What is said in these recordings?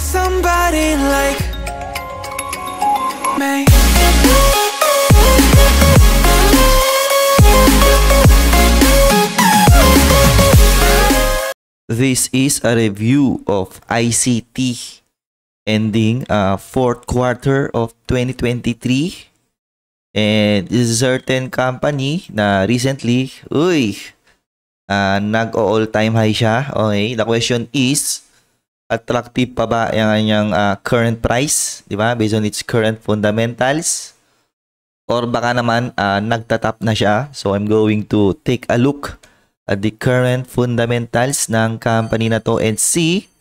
somebody like me This is a review of ICT ending uh, fourth quarter of 2023 and this is certain company na recently uy uh, nag all time high siya okay the question is attractive pa ba ang kanyang uh, ah, current price, di ba? Based on its current fundamentals. Or baka naman uh, nagtatap na siya. So I'm going to take a look at the current fundamentals ng company na to and see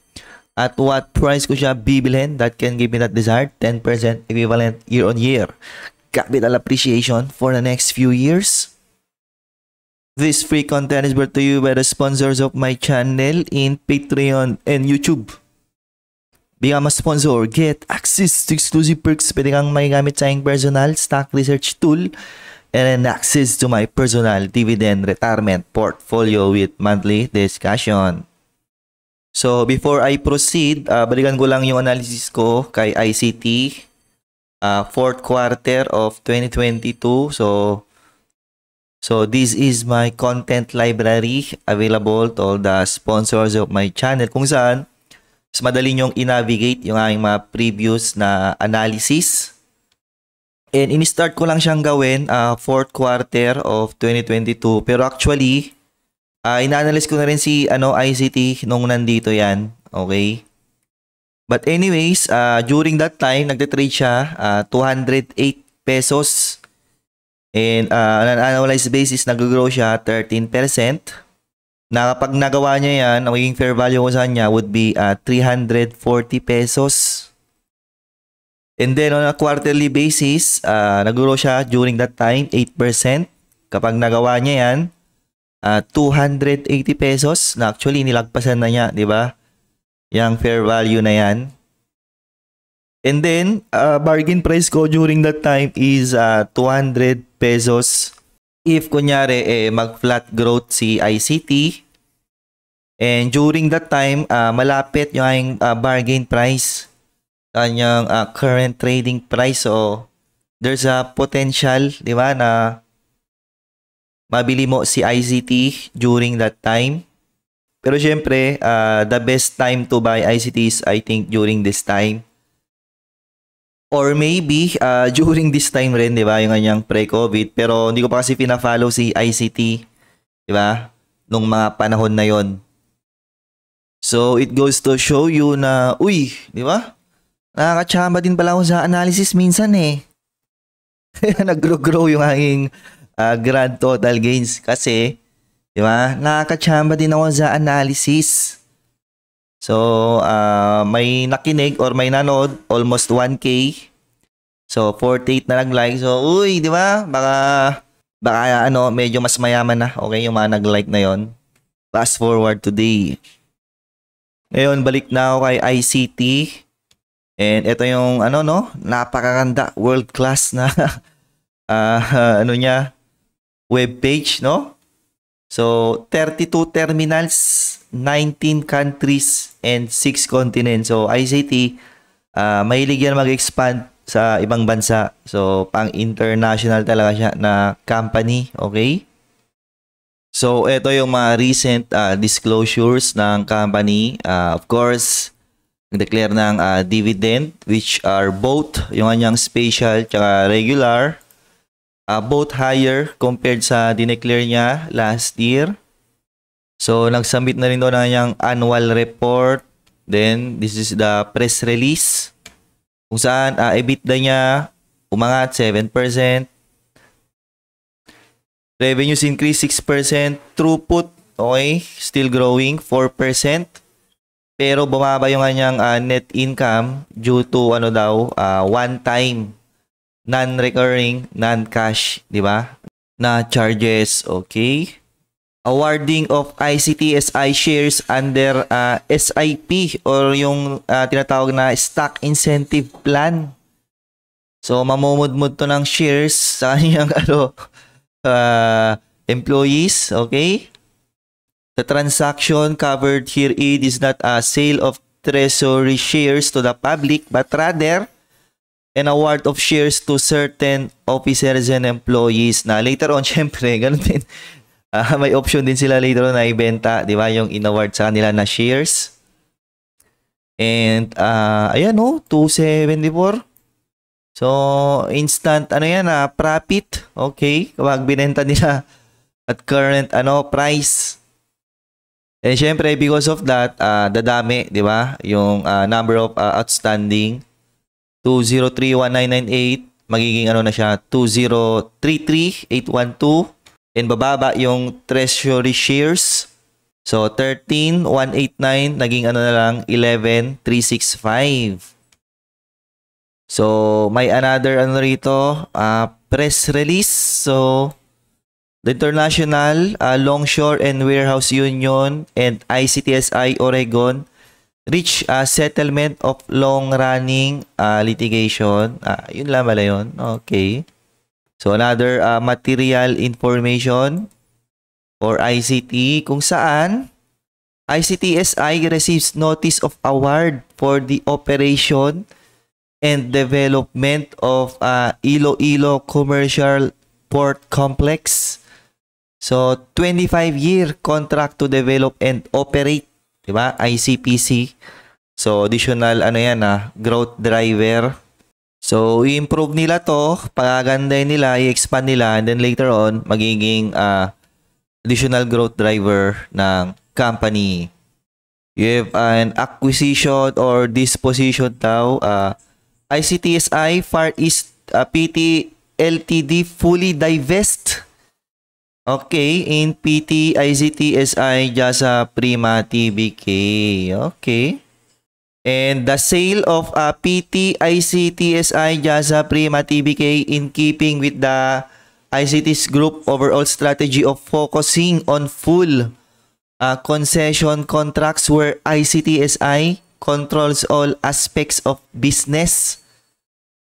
at what price ko siya bibilhin that can give me that desired 10% equivalent year on year capital appreciation for the next few years. This free content is brought to you by the sponsors of my channel in Patreon and YouTube. Become a sponsor, get access to exclusive perks. Pwede kang magamit sa aking personal stock research tool and access to my personal dividend retirement portfolio with monthly discussion. So before I proceed, uh, balikan ko lang yung analysis ko kay ICT uh, ah, fourth quarter of 2022. So So this is my content library available to all the sponsors of my channel kung saan mas madali nyong i-navigate yung aking mga previous na analysis. And in-start ko lang siyang gawin uh, fourth quarter of 2022 pero actually uh, ina-analyze ko na rin si ano ICT nung nandito yan. Okay? But anyways, uh, during that time, nagte-trade siya uh, 208 pesos And uh, ah, on an annualized basis, nag-grow siya 13%. Na kapag nagawa niya yan, ang magiging fair value ko sa kanya would be uh, ah, 340 pesos. And then on a quarterly basis, uh, nag-grow siya during that time 8%. Kapag nagawa niya yan, uh, 280 pesos na actually nilagpasan na niya, di ba? Yang fair value na yan. And then, uh, bargain price ko during that time is uh, 200 pesos. If kunyari, eh, mag-flat growth si ICT. And during that time, uh, malapit yung aking uh, bargain price. Kanyang uh, current trading price. So, there's a potential, di ba, na mabili mo si ICT during that time. Pero syempre, uh, the best time to buy ICT is I think during this time Or maybe uh, during this time rin, 'di ba, yung kanyang pre-COVID, pero hindi ko pa kasi pinafollow si ICT, 'di ba? Nung mga panahon na 'yon. So it goes to show you na uy, 'di ba? Nakakachamba din pala ako sa analysis minsan eh. Nag-grow yung aking uh, grand total gains kasi 'di ba? Nakakachamba din ako sa analysis. So, uh, may nakinig or may nanood, almost 1K. So, 48 na lang like. So, uy, di ba? Baka, baka ano, medyo mas mayaman na. Okay, yung mga nag-like na yon. Fast forward today. Ngayon, balik na ako kay ICT. And ito yung, ano, no? Napakaganda, world class na, uh, ano niya, web no? So, 32 terminals, 19 countries, and 6 continents. So, ICT, uh, ah, mahilig yan mag-expand sa ibang bansa. So, pang-international talaga siya na company. Okay? So, ito yung mga recent uh, disclosures ng company. Uh, of course, nag-declare ng uh, dividend which are both yung anyang special at regular uh, both higher compared sa dineclare niya last year. So, nagsubmit na rin doon na kanyang annual report. Then, this is the press release. Kung saan, uh, EBITDA niya umangat 7%. Revenues increase 6%. Throughput, okay, still growing 4%. Pero bumaba yung kanyang uh, net income due to ano daw, uh, one time non-recurring, non-cash, di ba? Na charges, okay? Awarding of ICTSI shares under uh, SIP or yung uh, tinatawag na Stock Incentive Plan. So, mamumudmud to ng shares sa kanyang ano, uh, employees, okay? The transaction covered herein is not a sale of treasury shares to the public but rather and award of shares to certain officers and employees na later on, syempre, ganun din. Uh, may option din sila later on na ibenta, di ba? Yung in-award sa kanila na shares. And, uh, ayan o, oh, 274. So, instant, ano yan, uh, profit. Okay, kapag binenta nila at current, ano, price. And syempre, because of that, uh, dadami, di ba? Yung uh, number of uh, outstanding 2031998 magiging ano na siya 2033812 and bababa yung treasury shares so 13189 naging ano na lang 11365 so may another ano rito uh, press release so The International uh, Longshore and Warehouse Union and ICTSI Oregon reach a uh, settlement of long-running uh, litigation. Ah, yun lang pala yun. Okay. So, another uh, material information or ICT kung saan ICTSI receives notice of award for the operation and development of uh, Iloilo Commercial Port Complex. So, 25-year contract to develop and operate 'di ba? ICPC. So additional ano 'yan ah, growth driver. So i-improve nila 'to, pagagandahin nila, i-expand nila and then later on magiging uh, additional growth driver ng company. You have an acquisition or disposition now uh, ah, ICTSI Far East uh, ah, PT LTD fully divest Okay, in ICT, SI, JASA, Prima, TBK. Okay. And the sale of uh, PT, ICT, JASA, Prima, TBK in keeping with the ICT's group overall strategy of focusing on full uh, concession contracts where ICTSI controls all aspects of business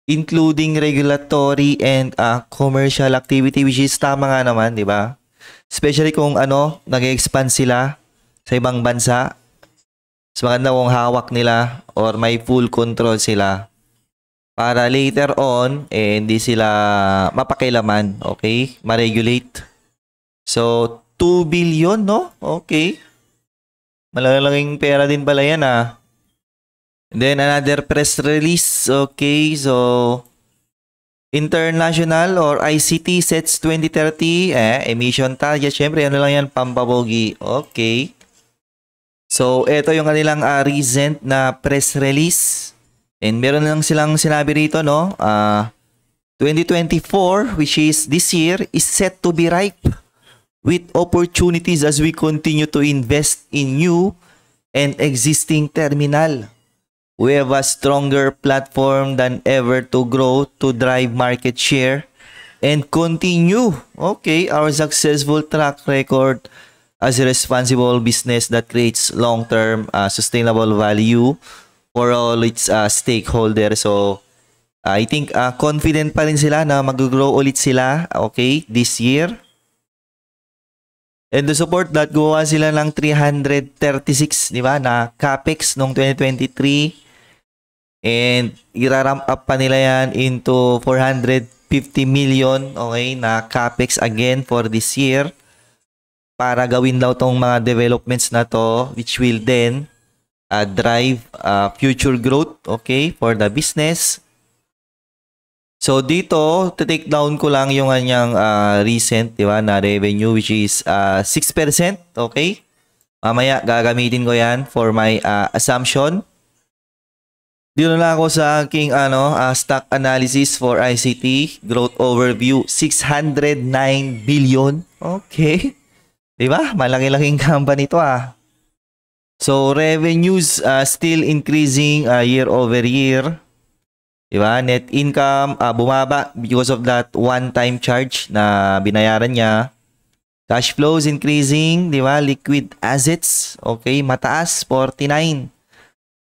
including regulatory and uh, commercial activity which is tama nga naman, di ba? Especially kung ano, nag-expand sila sa ibang bansa. Mas so, maganda kung hawak nila or may full control sila para later on, eh, hindi sila mapakilaman, okay? Ma-regulate. So, 2 billion, no? Okay. Malalaking pera din pala yan, ah. Then another press release. Okay, so international or ICT sets 2030. Eh, emission target. Syempre ano lang yan, pambabogi. Okay. So, ito yung kanilang uh, recent na press release. And meron lang silang sinabi rito, no? Uh, ah, 2024, which is this year, is set to be ripe with opportunities as we continue to invest in new and existing terminal. We have a stronger platform than ever to grow, to drive market share, and continue, okay, our successful track record as a responsible business that creates long-term uh, sustainable value for all its uh, stakeholders. So, I think uh, confident pa rin sila na mag-grow ulit sila, okay, this year. And the support that, gumawa sila ng 336, di ba, na capex noong 2023. And iraramp up pa nila yan into 450 million, okay, na capex again for this year para gawin daw tong mga developments na to which will then uh, drive uh, future growth, okay, for the business. So dito, take down ko lang yung anyang uh, recent, di ba, na revenue which is uh, 6%, okay? Mamaya gagamitin ko yan for my uh, assumption. Dito na ako sa aking ano, uh, stock analysis for ICT growth overview 609 billion. Okay. 'Di ba? Malaki-laking company ito ah. So revenues uh, still increasing uh, year over year. 'Di ba? Net income uh, bumaba because of that one-time charge na binayaran niya. Cash flows increasing, 'di ba? Liquid assets, okay, mataas 49.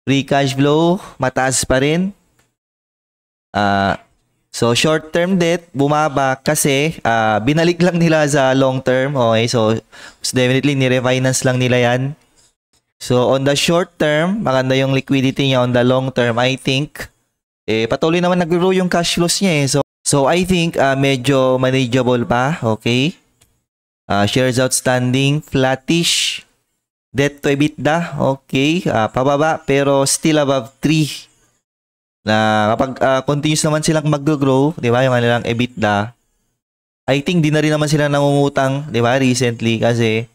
Free cash flow, mataas pa rin. Uh, so, short term debt, bumaba kasi uh, binalik lang nila sa long term. Okay, so definitely nirefinance lang nila yan. So, on the short term, maganda yung liquidity niya. On the long term, I think, eh, patuloy naman nag-grow yung cash flows niya eh. So, So I think uh, medyo manageable pa, okay? Uh, shares outstanding, flattish. Debt to EBITDA, okay, uh, pababa pero still above 3. Na kapag uh, continuous naman silang mag-grow, 'di ba, yung kanilang EBITDA, I think di na rin naman sila nangungutang, 'di ba, recently kasi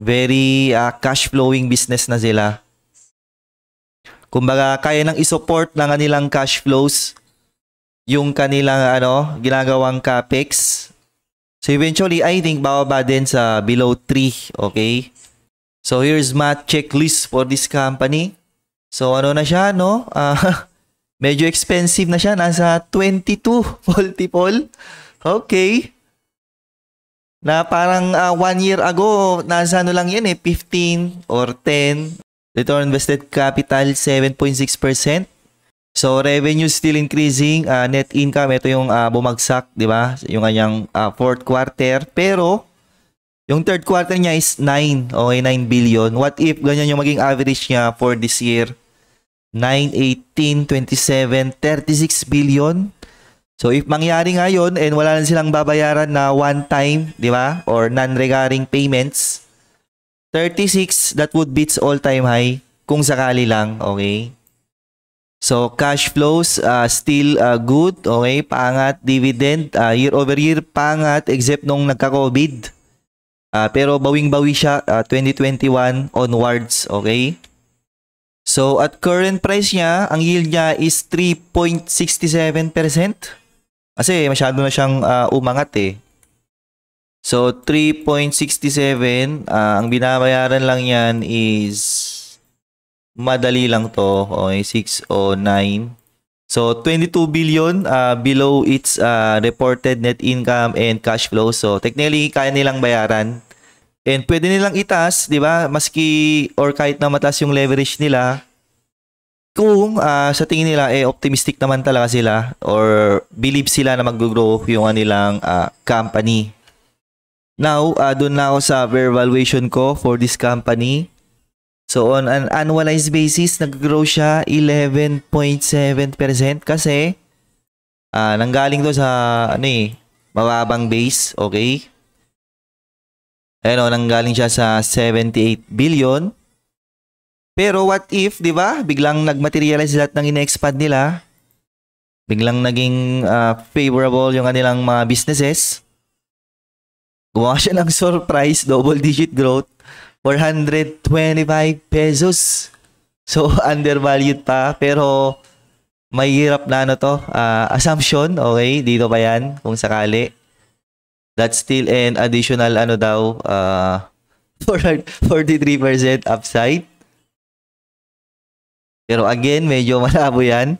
very uh, ah, cash flowing business na sila. Kumbaga, kaya nang i-support ng kanilang cash flows yung kanilang ano, ginagawang capex. So eventually, I think bababa din sa below 3, okay? So here's my checklist for this company. So ano na siya, no? Uh, medyo expensive na siya. Nasa 22 multiple. Okay. Na parang uh, one year ago, nasa ano lang yan eh, 15 or 10. Return invested capital, 7.6%. So revenue still increasing. Uh, net income, ito yung uh, bumagsak, di ba? Yung kanyang uh, fourth quarter. Pero yung third quarter niya is 9, okay, 9 billion. What if ganyan yung maging average niya for this year? 9, 18, 27, 36 billion. So if mangyari nga yun and wala na silang babayaran na one time, di ba? Or non-recurring payments, 36, that would beats all-time high kung sakali lang, okay? So cash flows uh, still uh, good, okay? Pangat, dividend uh, year over year pangat, except nung nagka-COVID. Uh, pero bawing-bawi siya uh, ah, 2021 onwards, okay? So at current price niya, ang yield niya is 3.67%. Kasi masyado na siyang uh, umangat eh. So 3.67, uh, ang binabayaran lang yan is madali lang to, okay, 609. So 22 billion uh, below its uh, reported net income and cash flow. So technically kaya nilang bayaran. And pwede nilang itas, 'di ba? Maski or kahit na mataas yung leverage nila kung uh, sa tingin nila eh optimistic naman talaga sila or believe sila na mag-grow yung kanilang uh, company. Now, uh, doon na ako sa fair valuation ko for this company. So on an annualized basis, nag-grow siya 11.7% kasi uh, nanggaling to sa ano eh, mababang base, okay? Ayun o, oh, nanggaling siya sa 78 billion. Pero what if, di ba, biglang nag-materialize lahat ng in-expand nila, biglang naging uh, favorable yung kanilang mga businesses, gumawa siya ng surprise double-digit growth, 425 pesos. So, undervalued pa. Pero, may hirap na ano to. Uh, assumption, okay? Dito pa yan, kung sakali. That's still an additional ano daw, uh, ah, 43% upside. Pero again, medyo malabo yan.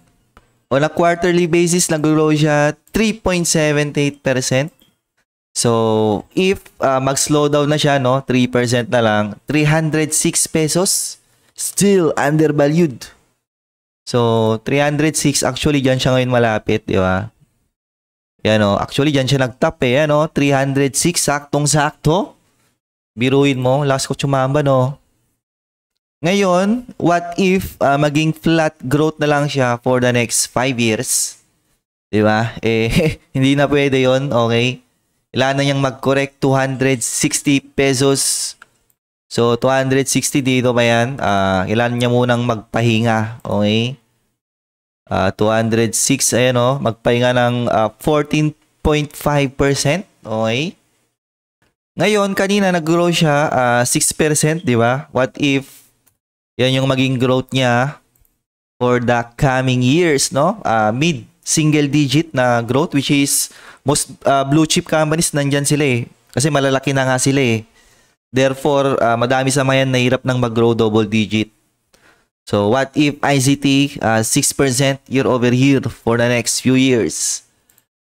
On a quarterly basis, nag-grow siya 3.78%. So, if uh, mag-slow down na siya, no, 3% na lang, 306 pesos, still undervalued. So, 306 actually diyan siya ngayon malapit, di ba? Yan o, oh, actually diyan siya nagtap eh, yan o, 306, saktong-sakto. Biruin mo, last ko chumamba, no? Ngayon, what if uh, maging flat growth na lang siya for the next 5 years? Di ba? Eh, hindi na pwede yon okay? Kailangan na niyang mag-correct 260 pesos. So, 260 dito ba yan? Uh, ah, kailangan niya munang magpahinga. Okay? Uh, ah, 206, ayan o. Oh. Magpahinga ng uh, ah, 14.5%. Okay? Ngayon, kanina nag-grow siya uh, 6%, di ba? What if yan yung maging growth niya for the coming years, no? Uh, mid-single digit na growth, which is most uh, blue chip companies nandyan sila eh. Kasi malalaki na nga sila eh. Therefore, uh, madami sa mga yan nahirap nang mag-grow double digit. So, what if ICT uh, 6% year over year for the next few years?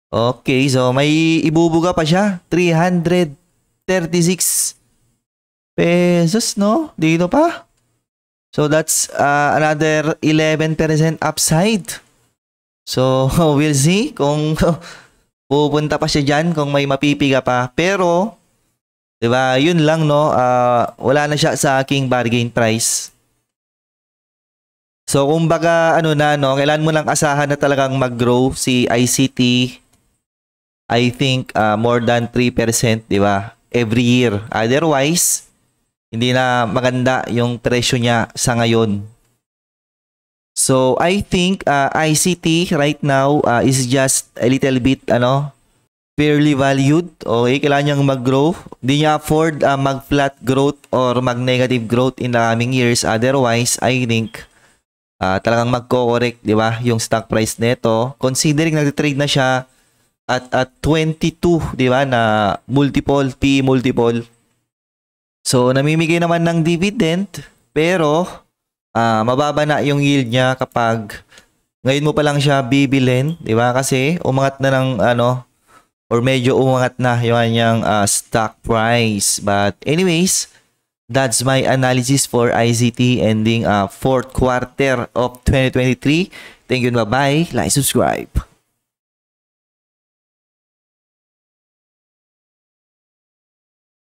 Okay, so may ibubuga pa siya. 336 pesos, no? Dito pa. So, that's uh, another 11% upside. So, we'll see kung Pupunta pa siya diyan kung may mapipiga pa. Pero, 'di ba? 'Yun lang no. Uh, wala na siya sa aking bargain price. So, kumbaga ano na no, kailan mo lang asahan na talagang mag-grow si ICT. I think uh, more than 3%, 'di ba? Every year. Otherwise, hindi na maganda yung presyo niya sa ngayon. So I think uh, ICT right now uh, is just a little bit ano fairly valued. Okay, kailangan niyang mag-grow. Hindi niya afford uh, mag-flat growth or mag-negative growth in the coming years. Otherwise, I think uh, talagang magko-correct, di ba, yung stock price nito. Considering nag-trade na siya at at 22, di ba, na multiple, P multiple. So, namimigay naman ng dividend, pero uh, mababa na yung yield niya kapag ngayon mo pa lang siya bibilin, 'di ba? Kasi umangat na ng ano or medyo umangat na yung kanyang uh, stock price. But anyways, that's my analysis for ICT ending uh, fourth quarter of 2023. Thank you and bye-bye. Like, subscribe.